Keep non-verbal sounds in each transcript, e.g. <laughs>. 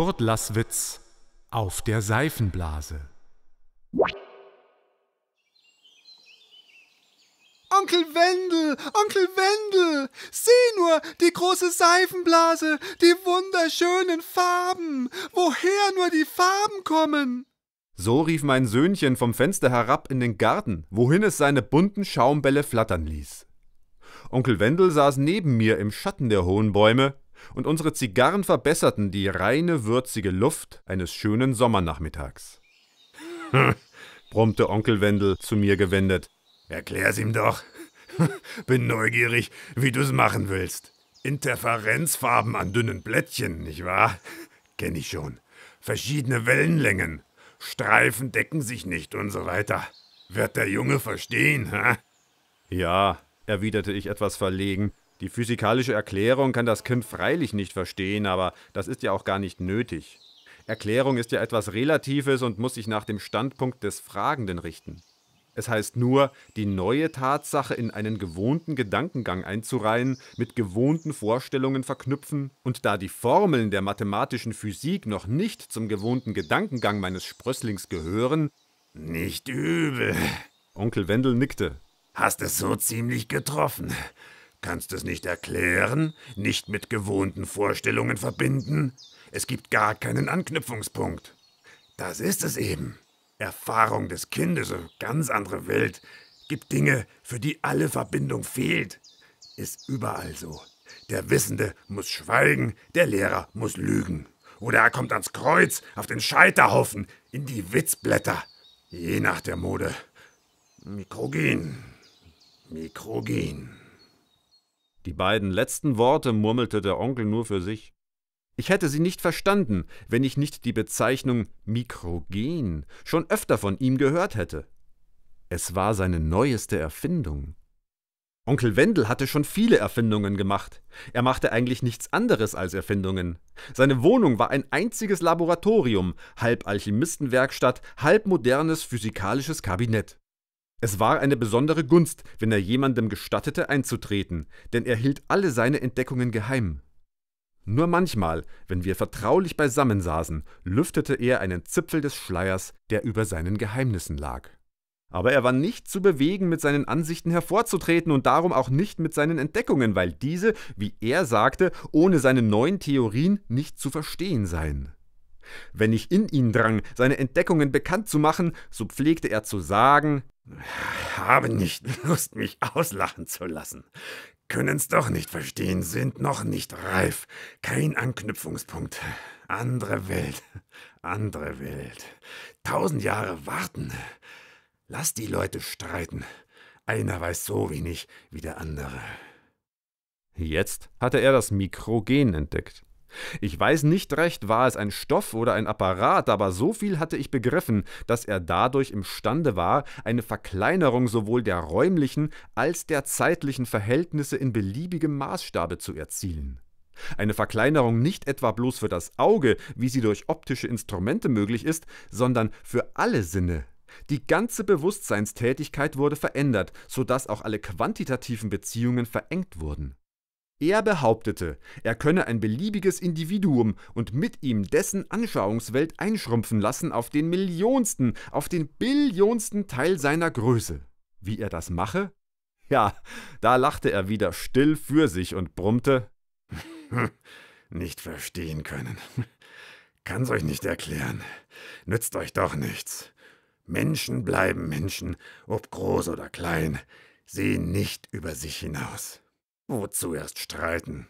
Kurt Laßwitz auf der Seifenblase. Onkel Wendel, Onkel Wendel, sieh nur die große Seifenblase, die wunderschönen Farben, woher nur die Farben kommen. So rief mein Söhnchen vom Fenster herab in den Garten, wohin es seine bunten Schaumbälle flattern ließ. Onkel Wendel saß neben mir im Schatten der hohen Bäume und unsere Zigarren verbesserten die reine, würzige Luft eines schönen Sommernachmittags. <laughs> brummte Onkel Wendel zu mir gewendet. Erklär's ihm doch. <laughs> Bin neugierig, wie du's machen willst. Interferenzfarben an dünnen Blättchen, nicht wahr? Kenn ich schon. Verschiedene Wellenlängen. Streifen decken sich nicht und so weiter. Wird der Junge verstehen, hä? Ja, erwiderte ich etwas verlegen, die physikalische Erklärung kann das Kind freilich nicht verstehen, aber das ist ja auch gar nicht nötig. Erklärung ist ja etwas Relatives und muss sich nach dem Standpunkt des Fragenden richten. Es heißt nur, die neue Tatsache in einen gewohnten Gedankengang einzureihen, mit gewohnten Vorstellungen verknüpfen, und da die Formeln der mathematischen Physik noch nicht zum gewohnten Gedankengang meines Sprösslings gehören, nicht übel. Onkel Wendel nickte. Hast es so ziemlich getroffen. Kannst es nicht erklären? Nicht mit gewohnten Vorstellungen verbinden? Es gibt gar keinen Anknüpfungspunkt. Das ist es eben. Erfahrung des Kindes, eine ganz andere Welt, gibt Dinge, für die alle Verbindung fehlt. Ist überall so. Der Wissende muss schweigen, der Lehrer muss lügen. Oder er kommt ans Kreuz, auf den Scheiterhaufen, in die Witzblätter. Je nach der Mode. Mikrogen. Mikrogen. Die beiden letzten Worte murmelte der Onkel nur für sich. Ich hätte sie nicht verstanden, wenn ich nicht die Bezeichnung Mikrogen schon öfter von ihm gehört hätte. Es war seine neueste Erfindung. Onkel Wendel hatte schon viele Erfindungen gemacht. Er machte eigentlich nichts anderes als Erfindungen. Seine Wohnung war ein einziges Laboratorium, halb Alchemistenwerkstatt, halb modernes physikalisches Kabinett. Es war eine besondere Gunst, wenn er jemandem gestattete, einzutreten, denn er hielt alle seine Entdeckungen geheim. Nur manchmal, wenn wir vertraulich beisammen saßen, lüftete er einen Zipfel des Schleiers, der über seinen Geheimnissen lag. Aber er war nicht zu bewegen, mit seinen Ansichten hervorzutreten und darum auch nicht mit seinen Entdeckungen, weil diese, wie er sagte, ohne seine neuen Theorien nicht zu verstehen seien. Wenn ich in ihn drang, seine Entdeckungen bekannt zu machen, so pflegte er zu sagen, habe nicht <laughs> Lust, mich auslachen zu lassen. Können's doch nicht verstehen, sind noch nicht reif. Kein Anknüpfungspunkt. Andere Welt, andere Welt. Tausend Jahre warten. Lass die Leute streiten. Einer weiß so wenig wie der andere. Jetzt hatte er das Mikrogen entdeckt. Ich weiß nicht recht, war es ein Stoff oder ein Apparat, aber so viel hatte ich begriffen, dass er dadurch imstande war, eine Verkleinerung sowohl der räumlichen als der zeitlichen Verhältnisse in beliebigem Maßstabe zu erzielen. Eine Verkleinerung nicht etwa bloß für das Auge, wie sie durch optische Instrumente möglich ist, sondern für alle Sinne. Die ganze Bewusstseinstätigkeit wurde verändert, sodass auch alle quantitativen Beziehungen verengt wurden. Er behauptete, er könne ein beliebiges Individuum und mit ihm dessen Anschauungswelt einschrumpfen lassen auf den Millionsten, auf den Billionsten Teil seiner Größe. Wie er das mache? Ja, da lachte er wieder still für sich und brummte <laughs> Nicht verstehen können. Kann's euch nicht erklären. Nützt euch doch nichts. Menschen bleiben Menschen, ob groß oder klein, sehen nicht über sich hinaus. Wozu erst streiten?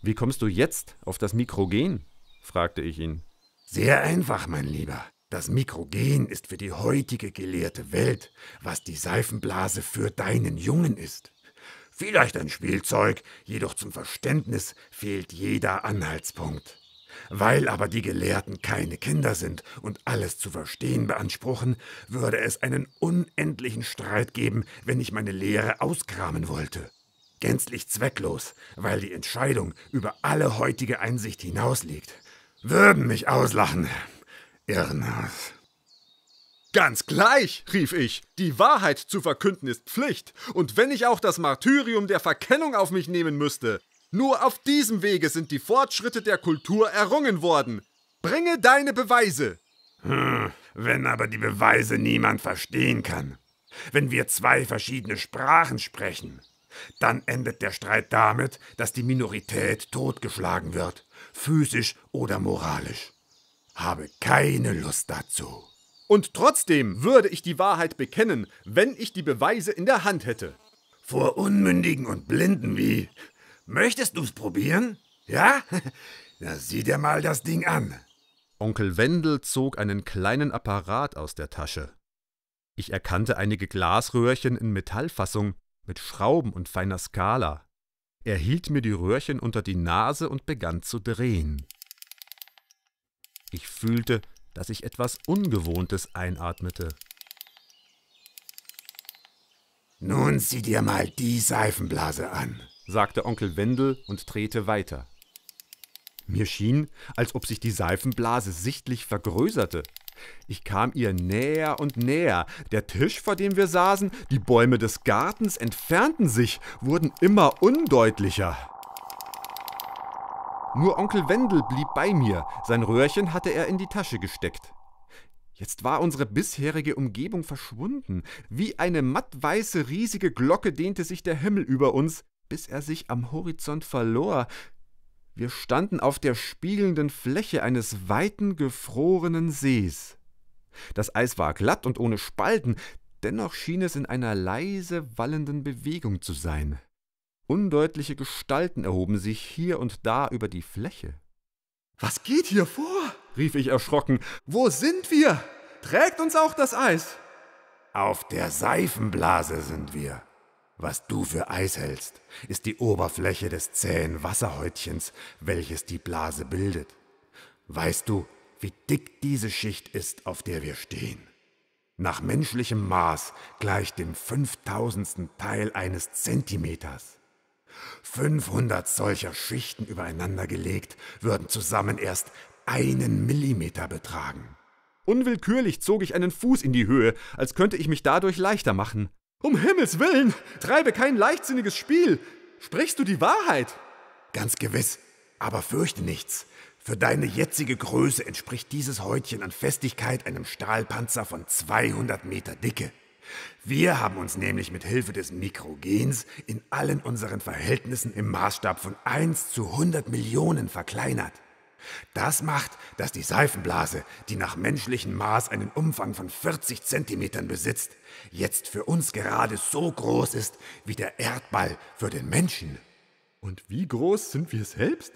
Wie kommst du jetzt auf das Mikrogen? fragte ich ihn. Sehr einfach, mein Lieber. Das Mikrogen ist für die heutige gelehrte Welt, was die Seifenblase für deinen Jungen ist. Vielleicht ein Spielzeug, jedoch zum Verständnis fehlt jeder Anhaltspunkt. Weil aber die Gelehrten keine Kinder sind und alles zu verstehen beanspruchen, würde es einen unendlichen Streit geben, wenn ich meine Lehre auskramen wollte gänzlich zwecklos, weil die Entscheidung über alle heutige Einsicht hinausliegt. Würden mich auslachen. Irrenhaus. Ganz gleich, rief ich, die Wahrheit zu verkünden ist Pflicht, und wenn ich auch das Martyrium der Verkennung auf mich nehmen müsste. Nur auf diesem Wege sind die Fortschritte der Kultur errungen worden. Bringe deine Beweise. Hm, wenn aber die Beweise niemand verstehen kann. Wenn wir zwei verschiedene Sprachen sprechen, dann endet der Streit damit, dass die Minorität totgeschlagen wird, physisch oder moralisch. Habe keine Lust dazu. Und trotzdem würde ich die Wahrheit bekennen, wenn ich die Beweise in der Hand hätte. Vor Unmündigen und Blinden wie. Möchtest du's probieren? Ja? <laughs> Na sieh dir mal das Ding an. Onkel Wendel zog einen kleinen Apparat aus der Tasche. Ich erkannte einige Glasröhrchen in Metallfassung, mit Schrauben und feiner Skala. Er hielt mir die Röhrchen unter die Nase und begann zu drehen. Ich fühlte, dass ich etwas Ungewohntes einatmete. Nun sieh dir mal die Seifenblase an, sagte Onkel Wendel und drehte weiter. Mir schien, als ob sich die Seifenblase sichtlich vergrößerte. Ich kam ihr näher und näher. Der Tisch, vor dem wir saßen, die Bäume des Gartens entfernten sich, wurden immer undeutlicher. Nur Onkel Wendel blieb bei mir. Sein Röhrchen hatte er in die Tasche gesteckt. Jetzt war unsere bisherige Umgebung verschwunden. Wie eine mattweiße riesige Glocke dehnte sich der Himmel über uns, bis er sich am Horizont verlor. Wir standen auf der spiegelnden Fläche eines weiten, gefrorenen Sees. Das Eis war glatt und ohne Spalten, dennoch schien es in einer leise wallenden Bewegung zu sein. Undeutliche Gestalten erhoben sich hier und da über die Fläche. Was geht hier vor? rief ich erschrocken. Wo sind wir? Trägt uns auch das Eis. Auf der Seifenblase sind wir, was du für Eis hältst, ist die Oberfläche des zähen Wasserhäutchens, welches die Blase bildet. Weißt du, wie dick diese Schicht ist, auf der wir stehen? Nach menschlichem Maß gleich dem fünftausendsten Teil eines Zentimeters. 500 solcher Schichten übereinander gelegt würden zusammen erst einen Millimeter betragen. Unwillkürlich zog ich einen Fuß in die Höhe, als könnte ich mich dadurch leichter machen. Um Himmels willen, treibe kein leichtsinniges Spiel. Sprichst du die Wahrheit? Ganz gewiss, aber fürchte nichts. Für deine jetzige Größe entspricht dieses Häutchen an Festigkeit einem Stahlpanzer von 200 Meter Dicke. Wir haben uns nämlich mit Hilfe des Mikrogens in allen unseren Verhältnissen im Maßstab von 1 zu 100 Millionen verkleinert. Das macht, dass die Seifenblase, die nach menschlichem Maß einen Umfang von 40 Zentimetern besitzt, jetzt für uns gerade so groß ist wie der Erdball für den Menschen. Und wie groß sind wir selbst?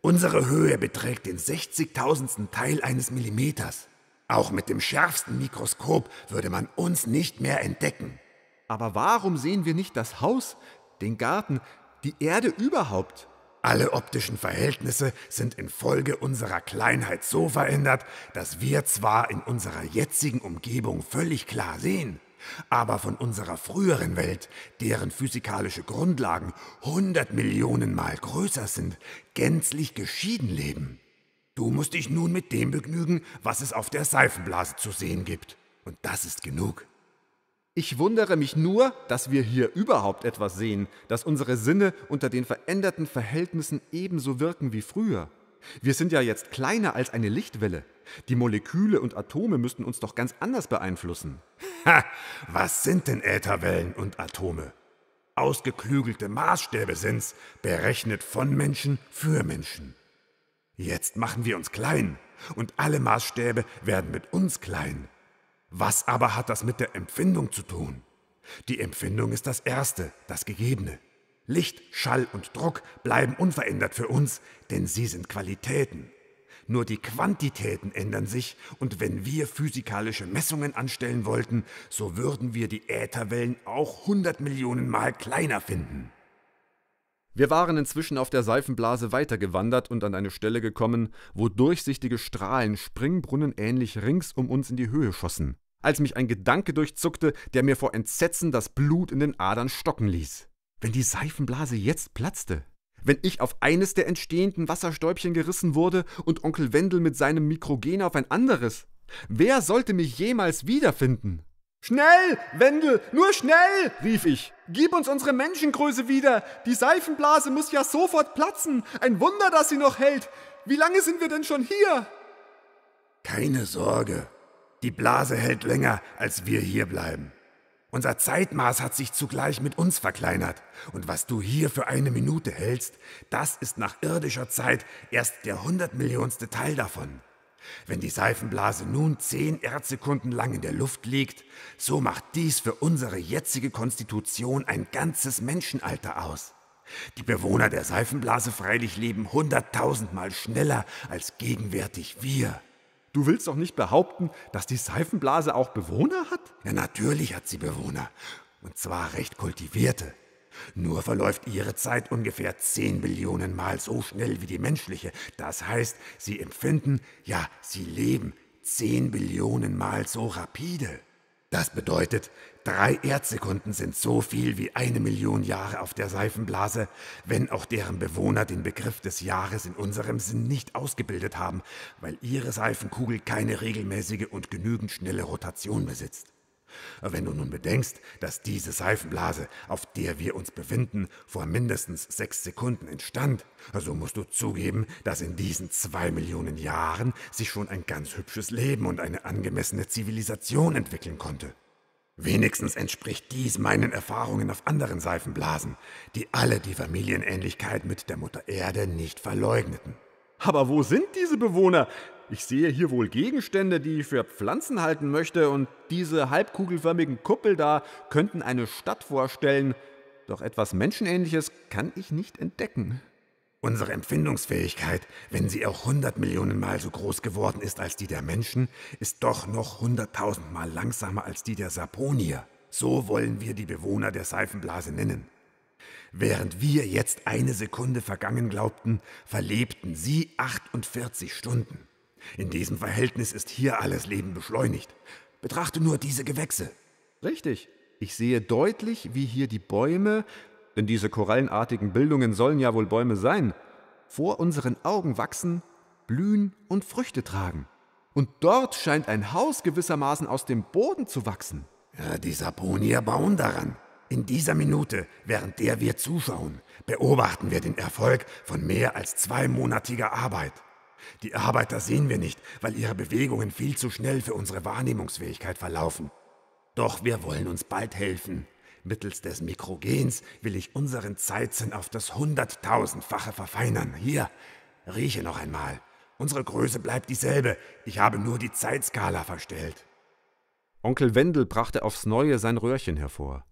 Unsere Höhe beträgt den 60.000. Teil eines Millimeters. Auch mit dem schärfsten Mikroskop würde man uns nicht mehr entdecken. Aber warum sehen wir nicht das Haus, den Garten, die Erde überhaupt? Alle optischen Verhältnisse sind infolge unserer Kleinheit so verändert, dass wir zwar in unserer jetzigen Umgebung völlig klar sehen, aber von unserer früheren Welt, deren physikalische Grundlagen hundert Millionen Mal größer sind, gänzlich geschieden leben. Du musst dich nun mit dem begnügen, was es auf der Seifenblase zu sehen gibt. Und das ist genug. Ich wundere mich nur, dass wir hier überhaupt etwas sehen, dass unsere Sinne unter den veränderten Verhältnissen ebenso wirken wie früher. Wir sind ja jetzt kleiner als eine Lichtwelle. Die Moleküle und Atome müssten uns doch ganz anders beeinflussen. <laughs> Ha! Was sind denn Ätherwellen und Atome? Ausgeklügelte Maßstäbe sind's, berechnet von Menschen für Menschen. Jetzt machen wir uns klein und alle Maßstäbe werden mit uns klein. Was aber hat das mit der Empfindung zu tun? Die Empfindung ist das Erste, das Gegebene. Licht, Schall und Druck bleiben unverändert für uns, denn sie sind Qualitäten. Nur die Quantitäten ändern sich, und wenn wir physikalische Messungen anstellen wollten, so würden wir die Ätherwellen auch 100 Millionen Mal kleiner finden. Wir waren inzwischen auf der Seifenblase weitergewandert und an eine Stelle gekommen, wo durchsichtige Strahlen springbrunnenähnlich rings um uns in die Höhe schossen als mich ein Gedanke durchzuckte, der mir vor Entsetzen das Blut in den Adern stocken ließ. Wenn die Seifenblase jetzt platzte, wenn ich auf eines der entstehenden Wasserstäubchen gerissen wurde und Onkel Wendel mit seinem Mikrogen auf ein anderes, wer sollte mich jemals wiederfinden? Schnell, Wendel, nur schnell, rief ich. Gib uns unsere Menschengröße wieder. Die Seifenblase muss ja sofort platzen. Ein Wunder, dass sie noch hält. Wie lange sind wir denn schon hier? Keine Sorge, die Blase hält länger, als wir hier bleiben. Unser Zeitmaß hat sich zugleich mit uns verkleinert. Und was du hier für eine Minute hältst, das ist nach irdischer Zeit erst der hundertmillionste Teil davon. Wenn die Seifenblase nun zehn Erdsekunden lang in der Luft liegt, so macht dies für unsere jetzige Konstitution ein ganzes Menschenalter aus. Die Bewohner der Seifenblase freilich leben hunderttausendmal schneller als gegenwärtig wir. Du willst doch nicht behaupten, dass die Seifenblase auch Bewohner hat? Ja, natürlich hat sie Bewohner. Und zwar recht kultivierte. Nur verläuft ihre Zeit ungefähr 10 Billionen Mal so schnell wie die menschliche. Das heißt, sie empfinden, ja, sie leben 10 Billionen Mal so rapide. Das bedeutet, drei Erdsekunden sind so viel wie eine Million Jahre auf der Seifenblase, wenn auch deren Bewohner den Begriff des Jahres in unserem Sinn nicht ausgebildet haben, weil ihre Seifenkugel keine regelmäßige und genügend schnelle Rotation besitzt. Wenn du nun bedenkst, dass diese Seifenblase, auf der wir uns befinden, vor mindestens sechs Sekunden entstand, so musst du zugeben, dass in diesen zwei Millionen Jahren sich schon ein ganz hübsches Leben und eine angemessene Zivilisation entwickeln konnte. Wenigstens entspricht dies meinen Erfahrungen auf anderen Seifenblasen, die alle die Familienähnlichkeit mit der Mutter Erde nicht verleugneten. Aber wo sind diese Bewohner? ich sehe hier wohl Gegenstände, die ich für Pflanzen halten möchte, und diese halbkugelförmigen Kuppel da könnten eine Stadt vorstellen. Doch etwas Menschenähnliches kann ich nicht entdecken. Unsere Empfindungsfähigkeit, wenn sie auch 100 Millionen Mal so groß geworden ist als die der Menschen, ist doch noch 100.000 Mal langsamer als die der Saponier. So wollen wir die Bewohner der Seifenblase nennen. Während wir jetzt eine Sekunde vergangen glaubten, verlebten sie 48 Stunden. In diesem Verhältnis ist hier alles Leben beschleunigt. Betrachte nur diese Gewächse. Richtig. Ich sehe deutlich, wie hier die Bäume, denn diese korallenartigen Bildungen sollen ja wohl Bäume sein, vor unseren Augen wachsen, blühen und Früchte tragen. Und dort scheint ein Haus gewissermaßen aus dem Boden zu wachsen. Ja, die Saponier bauen daran. In dieser Minute, während der wir zuschauen, beobachten wir den Erfolg von mehr als zweimonatiger Arbeit. Die Arbeiter sehen wir nicht, weil ihre Bewegungen viel zu schnell für unsere Wahrnehmungsfähigkeit verlaufen. Doch wir wollen uns bald helfen. Mittels des Mikrogens will ich unseren Zeitsinn auf das Hunderttausendfache verfeinern. Hier, rieche noch einmal. Unsere Größe bleibt dieselbe. Ich habe nur die Zeitskala verstellt. Onkel Wendel brachte aufs Neue sein Röhrchen hervor.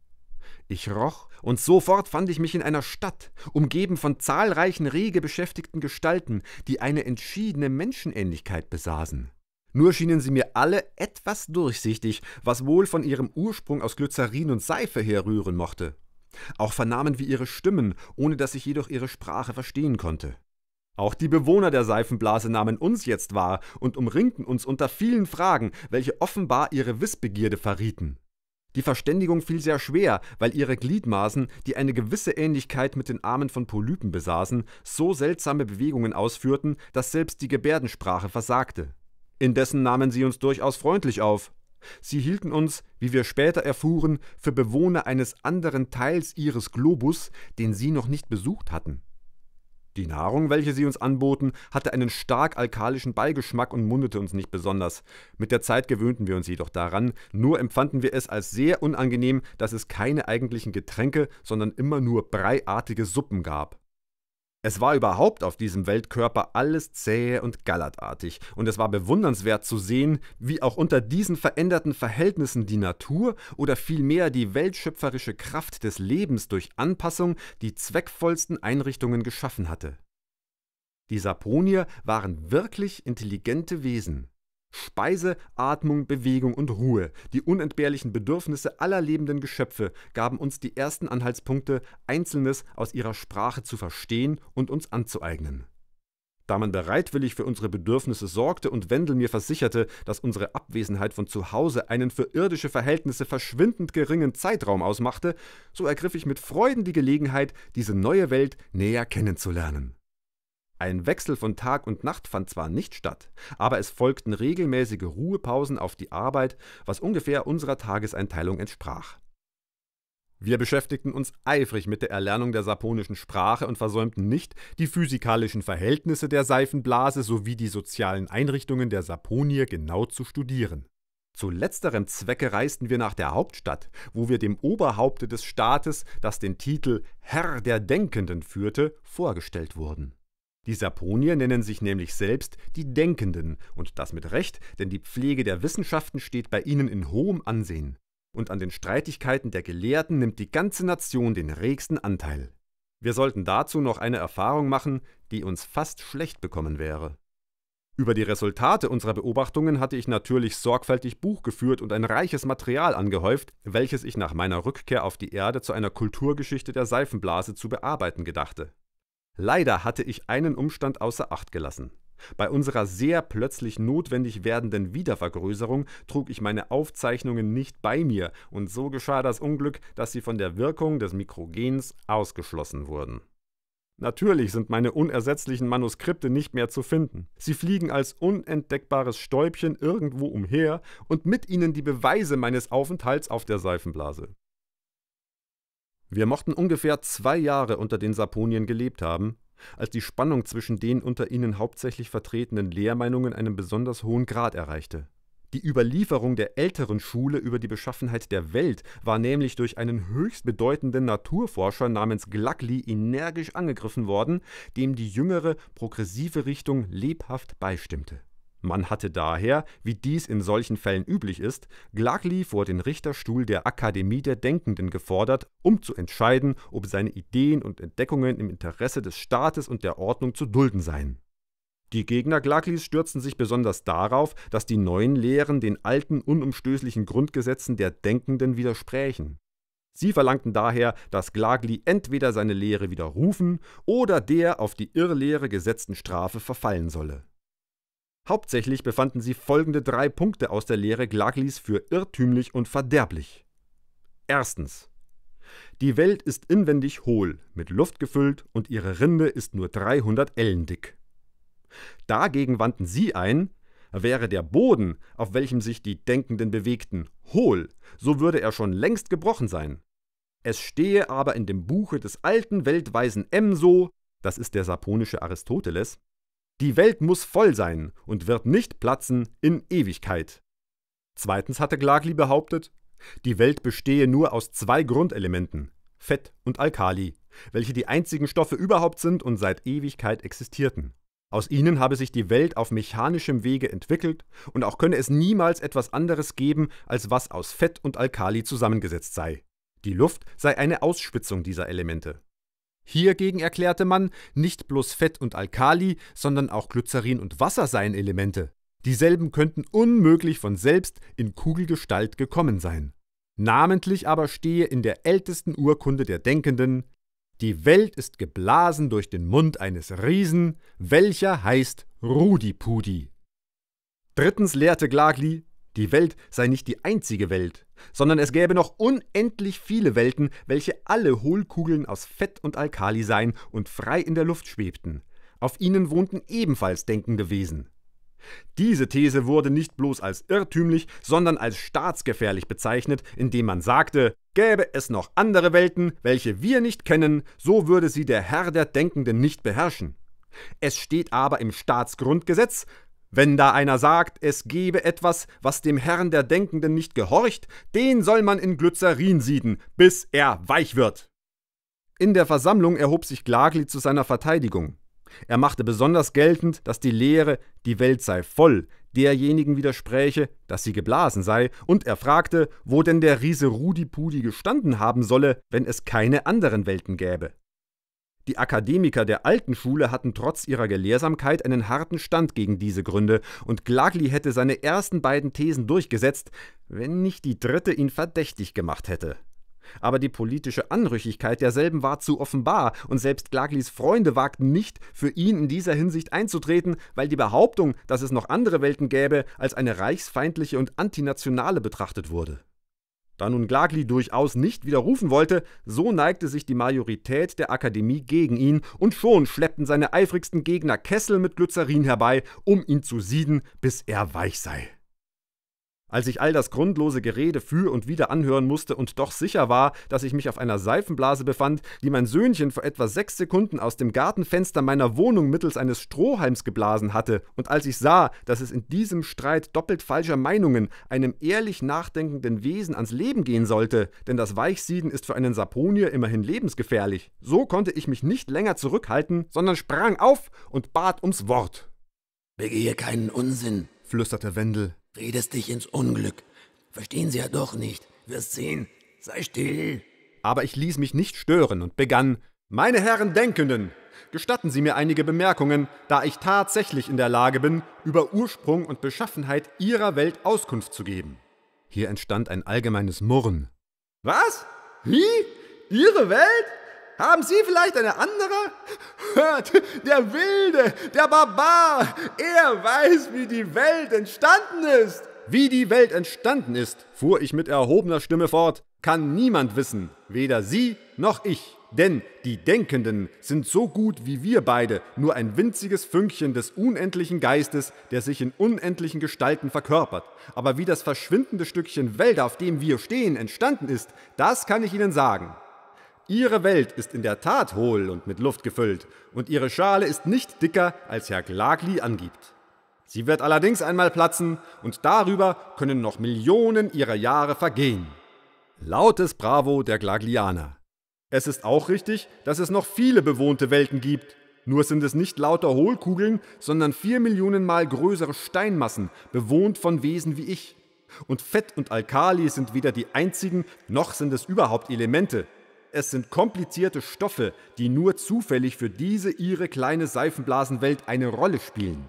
Ich roch, und sofort fand ich mich in einer Stadt, umgeben von zahlreichen rege beschäftigten Gestalten, die eine entschiedene Menschenähnlichkeit besaßen. Nur schienen sie mir alle etwas durchsichtig, was wohl von ihrem Ursprung aus Glycerin und Seife herrühren mochte. Auch vernahmen wir ihre Stimmen, ohne dass ich jedoch ihre Sprache verstehen konnte. Auch die Bewohner der Seifenblase nahmen uns jetzt wahr und umringten uns unter vielen Fragen, welche offenbar ihre Wissbegierde verrieten. Die Verständigung fiel sehr schwer, weil ihre Gliedmaßen, die eine gewisse Ähnlichkeit mit den Armen von Polypen besaßen, so seltsame Bewegungen ausführten, dass selbst die Gebärdensprache versagte. Indessen nahmen sie uns durchaus freundlich auf. Sie hielten uns, wie wir später erfuhren, für Bewohner eines anderen Teils ihres Globus, den sie noch nicht besucht hatten. Die Nahrung, welche sie uns anboten, hatte einen stark alkalischen Beigeschmack und mundete uns nicht besonders. Mit der Zeit gewöhnten wir uns jedoch daran, nur empfanden wir es als sehr unangenehm, dass es keine eigentlichen Getränke, sondern immer nur breiartige Suppen gab. Es war überhaupt auf diesem Weltkörper alles zähe und gallertartig, und es war bewundernswert zu sehen, wie auch unter diesen veränderten Verhältnissen die Natur oder vielmehr die weltschöpferische Kraft des Lebens durch Anpassung die zweckvollsten Einrichtungen geschaffen hatte. Die Saponier waren wirklich intelligente Wesen. Speise, Atmung, Bewegung und Ruhe, die unentbehrlichen Bedürfnisse aller lebenden Geschöpfe, gaben uns die ersten Anhaltspunkte, Einzelnes aus ihrer Sprache zu verstehen und uns anzueignen. Da man bereitwillig für unsere Bedürfnisse sorgte und Wendel mir versicherte, dass unsere Abwesenheit von zu Hause einen für irdische Verhältnisse verschwindend geringen Zeitraum ausmachte, so ergriff ich mit Freuden die Gelegenheit, diese neue Welt näher kennenzulernen. Ein Wechsel von Tag und Nacht fand zwar nicht statt, aber es folgten regelmäßige Ruhepausen auf die Arbeit, was ungefähr unserer Tageseinteilung entsprach. Wir beschäftigten uns eifrig mit der Erlernung der saponischen Sprache und versäumten nicht, die physikalischen Verhältnisse der Seifenblase sowie die sozialen Einrichtungen der Saponier genau zu studieren. Zu letzterem Zwecke reisten wir nach der Hauptstadt, wo wir dem Oberhaupte des Staates, das den Titel Herr der Denkenden führte, vorgestellt wurden. Die Saponier nennen sich nämlich selbst die Denkenden und das mit Recht, denn die Pflege der Wissenschaften steht bei ihnen in hohem Ansehen. Und an den Streitigkeiten der Gelehrten nimmt die ganze Nation den regsten Anteil. Wir sollten dazu noch eine Erfahrung machen, die uns fast schlecht bekommen wäre. Über die Resultate unserer Beobachtungen hatte ich natürlich sorgfältig Buch geführt und ein reiches Material angehäuft, welches ich nach meiner Rückkehr auf die Erde zu einer Kulturgeschichte der Seifenblase zu bearbeiten gedachte. Leider hatte ich einen Umstand außer Acht gelassen. Bei unserer sehr plötzlich notwendig werdenden Wiedervergrößerung trug ich meine Aufzeichnungen nicht bei mir, und so geschah das Unglück, dass sie von der Wirkung des Mikrogens ausgeschlossen wurden. Natürlich sind meine unersetzlichen Manuskripte nicht mehr zu finden. Sie fliegen als unentdeckbares Stäubchen irgendwo umher und mit ihnen die Beweise meines Aufenthalts auf der Seifenblase. Wir mochten ungefähr zwei Jahre unter den Saponien gelebt haben, als die Spannung zwischen den unter ihnen hauptsächlich vertretenen Lehrmeinungen einen besonders hohen Grad erreichte. Die Überlieferung der älteren Schule über die Beschaffenheit der Welt war nämlich durch einen höchst bedeutenden Naturforscher namens Glackley energisch angegriffen worden, dem die jüngere, progressive Richtung lebhaft beistimmte man hatte daher, wie dies in solchen Fällen üblich ist, Glagli vor den Richterstuhl der Akademie der Denkenden gefordert, um zu entscheiden, ob seine Ideen und Entdeckungen im Interesse des Staates und der Ordnung zu dulden seien. Die Gegner Glaglis stürzten sich besonders darauf, dass die neuen Lehren den alten unumstößlichen Grundgesetzen der Denkenden widersprächen. Sie verlangten daher, dass Glagli entweder seine Lehre widerrufen oder der auf die Irrlehre gesetzten Strafe verfallen solle. Hauptsächlich befanden sie folgende drei Punkte aus der Lehre Glaglis für irrtümlich und verderblich. Erstens. Die Welt ist inwendig hohl, mit Luft gefüllt und ihre Rinde ist nur 300 Ellen dick. Dagegen wandten sie ein, wäre der Boden, auf welchem sich die Denkenden bewegten, hohl, so würde er schon längst gebrochen sein. Es stehe aber in dem Buche des alten weltweisen Emso, das ist der saponische Aristoteles, die Welt muss voll sein und wird nicht platzen in Ewigkeit. Zweitens hatte Glagli behauptet, die Welt bestehe nur aus zwei Grundelementen, Fett und Alkali, welche die einzigen Stoffe überhaupt sind und seit Ewigkeit existierten. Aus ihnen habe sich die Welt auf mechanischem Wege entwickelt und auch könne es niemals etwas anderes geben, als was aus Fett und Alkali zusammengesetzt sei. Die Luft sei eine Ausspitzung dieser Elemente. Hiergegen erklärte man, nicht bloß Fett und Alkali, sondern auch Glycerin und Wasser seien Elemente. Dieselben könnten unmöglich von selbst in Kugelgestalt gekommen sein. Namentlich aber stehe in der ältesten Urkunde der Denkenden: Die Welt ist geblasen durch den Mund eines Riesen, welcher heißt Rudipudi. Drittens lehrte Glagli, die Welt sei nicht die einzige Welt, sondern es gäbe noch unendlich viele Welten, welche alle Hohlkugeln aus Fett und Alkali seien und frei in der Luft schwebten. Auf ihnen wohnten ebenfalls denkende Wesen. Diese These wurde nicht bloß als irrtümlich, sondern als staatsgefährlich bezeichnet, indem man sagte, gäbe es noch andere Welten, welche wir nicht kennen, so würde sie der Herr der Denkenden nicht beherrschen. Es steht aber im Staatsgrundgesetz, wenn da einer sagt, es gebe etwas, was dem Herrn der Denkenden nicht gehorcht, den soll man in Glycerin sieden, bis er weich wird. In der Versammlung erhob sich Glagli zu seiner Verteidigung. Er machte besonders geltend, dass die Lehre, die Welt sei voll, derjenigen widerspräche, dass sie geblasen sei, und er fragte, wo denn der Riese Rudipudi gestanden haben solle, wenn es keine anderen Welten gäbe. Die Akademiker der alten Schule hatten trotz ihrer Gelehrsamkeit einen harten Stand gegen diese Gründe, und Glagli hätte seine ersten beiden Thesen durchgesetzt, wenn nicht die dritte ihn verdächtig gemacht hätte. Aber die politische Anrüchigkeit derselben war zu offenbar, und selbst Glaglis Freunde wagten nicht, für ihn in dieser Hinsicht einzutreten, weil die Behauptung, dass es noch andere Welten gäbe, als eine reichsfeindliche und antinationale betrachtet wurde. Da nun Glagli durchaus nicht widerrufen wollte, so neigte sich die Majorität der Akademie gegen ihn und schon schleppten seine eifrigsten Gegner Kessel mit Glycerin herbei, um ihn zu sieden, bis er weich sei. Als ich all das grundlose Gerede für und wieder anhören musste und doch sicher war, dass ich mich auf einer Seifenblase befand, die mein Söhnchen vor etwa sechs Sekunden aus dem Gartenfenster meiner Wohnung mittels eines Strohhalms geblasen hatte, und als ich sah, dass es in diesem Streit doppelt falscher Meinungen einem ehrlich nachdenkenden Wesen ans Leben gehen sollte, denn das Weichsieden ist für einen Saponier immerhin lebensgefährlich, so konnte ich mich nicht länger zurückhalten, sondern sprang auf und bat ums Wort. Begehe keinen Unsinn, flüsterte Wendel. Redest dich ins Unglück. Verstehen sie ja doch nicht. Wirst sehen. Sei still. Aber ich ließ mich nicht stören und begann: Meine Herren Denkenden, gestatten Sie mir einige Bemerkungen, da ich tatsächlich in der Lage bin, über Ursprung und Beschaffenheit Ihrer Welt Auskunft zu geben. Hier entstand ein allgemeines Murren. Was? Wie? Ihre Welt? Haben Sie vielleicht eine andere? Hört, der Wilde, der Barbar, er weiß, wie die Welt entstanden ist. Wie die Welt entstanden ist, fuhr ich mit erhobener Stimme fort, kann niemand wissen, weder Sie noch ich. Denn die Denkenden sind so gut wie wir beide nur ein winziges Fünkchen des unendlichen Geistes, der sich in unendlichen Gestalten verkörpert. Aber wie das verschwindende Stückchen Welt, auf dem wir stehen, entstanden ist, das kann ich Ihnen sagen. Ihre Welt ist in der Tat hohl und mit Luft gefüllt, und Ihre Schale ist nicht dicker, als Herr Glagli angibt. Sie wird allerdings einmal platzen, und darüber können noch Millionen Ihrer Jahre vergehen. Lautes Bravo der Glaglianer. Es ist auch richtig, dass es noch viele bewohnte Welten gibt, nur sind es nicht lauter Hohlkugeln, sondern vier Millionen Mal größere Steinmassen, bewohnt von Wesen wie ich. Und Fett und Alkali sind weder die einzigen, noch sind es überhaupt Elemente, es sind komplizierte Stoffe, die nur zufällig für diese ihre kleine Seifenblasenwelt eine Rolle spielen.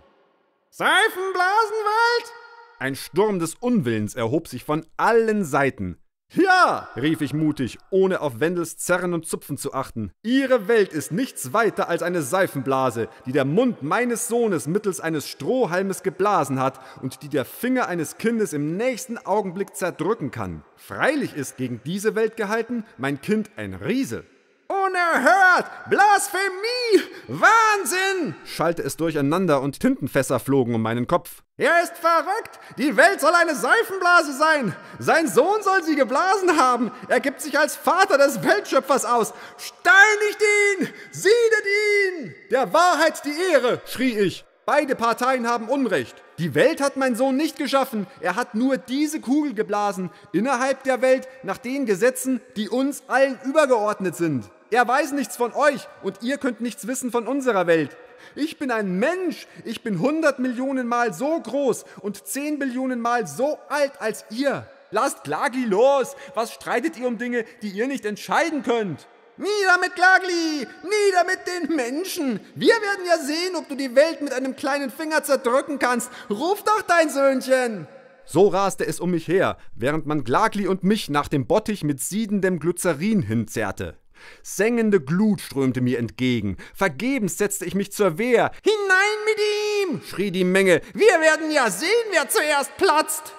Seifenblasenwelt? Ein Sturm des Unwillens erhob sich von allen Seiten. Ja, rief ich mutig, ohne auf Wendels Zerren und Zupfen zu achten. Ihre Welt ist nichts weiter als eine Seifenblase, die der Mund meines Sohnes mittels eines Strohhalmes geblasen hat und die der Finger eines Kindes im nächsten Augenblick zerdrücken kann. Freilich ist gegen diese Welt gehalten mein Kind ein Riese. Unerhört! Blasphemie! Wahnsinn! schallte es durcheinander und Tintenfässer flogen um meinen Kopf. Er ist verrückt! Die Welt soll eine Seifenblase sein! Sein Sohn soll sie geblasen haben! Er gibt sich als Vater des Weltschöpfers aus! Steinigt ihn! Siedet ihn! Der Wahrheit die Ehre! schrie ich. Beide Parteien haben Unrecht. Die Welt hat mein Sohn nicht geschaffen. Er hat nur diese Kugel geblasen, innerhalb der Welt, nach den Gesetzen, die uns allen übergeordnet sind. Er weiß nichts von euch und ihr könnt nichts wissen von unserer Welt. Ich bin ein Mensch, ich bin 100 Millionen Mal so groß und 10 Millionen Mal so alt als ihr. Lasst Glagli los! Was streitet ihr um Dinge, die ihr nicht entscheiden könnt? Nieder mit Glagli! Nieder mit den Menschen! Wir werden ja sehen, ob du die Welt mit einem kleinen Finger zerdrücken kannst. Ruf doch dein Söhnchen! So raste es um mich her, während man Glagli und mich nach dem Bottich mit siedendem Glycerin hinzerrte. Sengende Glut strömte mir entgegen. Vergebens setzte ich mich zur Wehr. Hinein mit ihm! schrie die Menge. Wir werden ja sehen, wer zuerst platzt!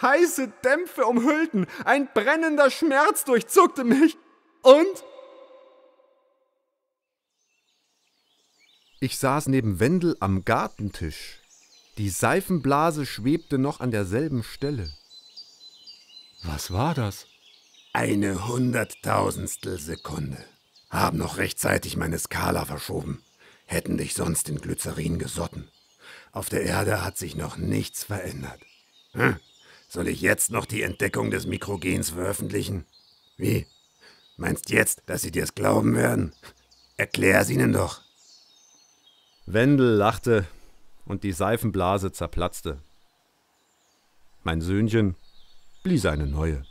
Heiße Dämpfe umhüllten, ein brennender Schmerz durchzuckte mich. Und Ich saß neben Wendel am Gartentisch. Die Seifenblase schwebte noch an derselben Stelle. Was war das? Eine hunderttausendstel Sekunde. Hab noch rechtzeitig meine Skala verschoben. Hätten dich sonst in Glycerin gesotten. Auf der Erde hat sich noch nichts verändert. Hm. Soll ich jetzt noch die Entdeckung des Mikrogens veröffentlichen? Wie? Meinst jetzt, dass sie dir's glauben werden? Erklär's ihnen doch. Wendel lachte und die Seifenblase zerplatzte. Mein Söhnchen blies eine neue.